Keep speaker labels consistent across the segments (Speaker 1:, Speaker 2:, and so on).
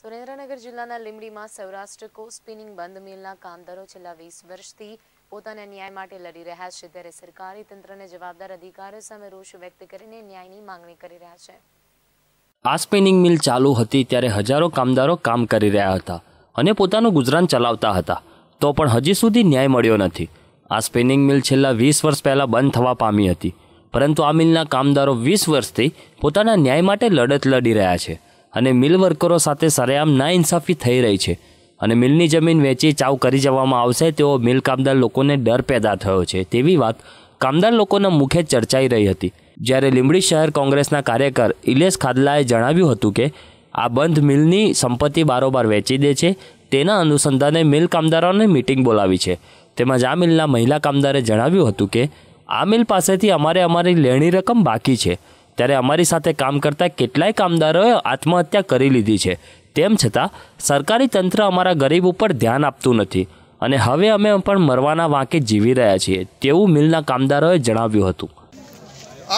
Speaker 1: સુરેન્દ્રનગર જિલ્લાના લીમડીમાં સૌરાષ્ટ્ર કો સ્પિનિંગ બંધ મિલના કામદારો છેલ્લા વીસ વર્ષથી પોતાના ન્યાય માટે લડી રહ્યા છે ત્યારે સરકારી તંત્રને જવાબદાર અધિકારીઓ સામે રોષ વ્યક્ત કરીને ન્યાયની માંગણી કરી રહ્યા છે
Speaker 2: આ સ્પિનિંગ મિલ ચાલુ હતી ત્યારે હજારો કામદારો કામ કરી રહ્યા હતા અને પોતાનું ગુજરાન ચલાવતા હતા તો પણ હજી સુધી ન્યાય મળ્યો નથી આ સ્પિનિંગ મિલ છેલ્લા વીસ વર્ષ પહેલાં બંધ થવા પામી હતી પરંતુ આ મિલના કામદારો વીસ વર્ષથી પોતાના ન્યાય માટે લડત લડી રહ્યા છે અને મિલ વર્કરો સાથે સરેઆમ નાઇન્સાફી થઈ રહી છે અને મિલની જમીન વેચી ચાવ કરી જવામાં આવશે તેવો મિલ કામદાર લોકોને ડર પેદા થયો છે તેવી વાત કામદાર લોકોના મુખે ચર્ચાઈ રહી હતી જ્યારે લીંબડી શહેર કોંગ્રેસના કાર્યકર ઇલેશ ખાદલાએ જણાવ્યું હતું કે આ બંધ મિલની સંપત્તિ બારોબાર વેચી દે છે તેના અનુસંધાને મિલ કામદારોને મિટિંગ બોલાવી છે તેમજ આ મિલના મહિલા કામદારે જણાવ્યું હતું કે આ મિલ પાસેથી અમારે અમારી લેણી રકમ બાકી છે ત્યારે અમારી સાથે કામ કરતા કેટલાય કામદારોએ આત્મહત્યા કરી લીધી છે તેમ છતાં સરકારી તંત્ર અમારા ગરીબ ઉપર ધ્યાન આપતું નથી અને હવે અમે પણ મરવાના વાંકે જીવી રહ્યા છીએ તેવું મિલના કામદારોએ જણાવ્યું હતું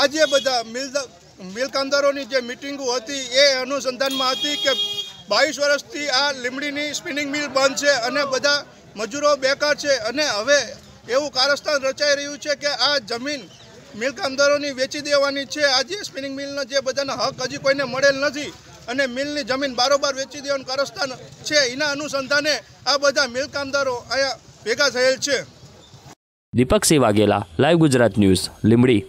Speaker 3: આજે બધા મિલ મિલ કામદારોની જે મિટિંગો હતી એ અનુસંધાનમાં હતી કે બાવીસ વર્ષથી આ લીમડીની સ્પિનિંગ મિલ બંધ છે અને બધા મજૂરો બેકાર છે અને હવે એવું કારસ્તાન રચાઈ રહ્યું છે કે આ જમીન મિલ્ક આમદારોની વેચી દેવાની છે આજે સ્પિનિંગ મિલનો જે બધાના હક હજી કોઈને મળેલ નથી અને મિલની જમીન બારોબાર વેચી દેવાનું કરસ્તાન છે એના અનુસંધાને આ બધા મિલ્ક આમદારો અહીંયા ભેગા થયેલ
Speaker 1: છે દીપકસિંહ વાઘેલા લાઈવ ગુજરાત ન્યૂઝ લીમડી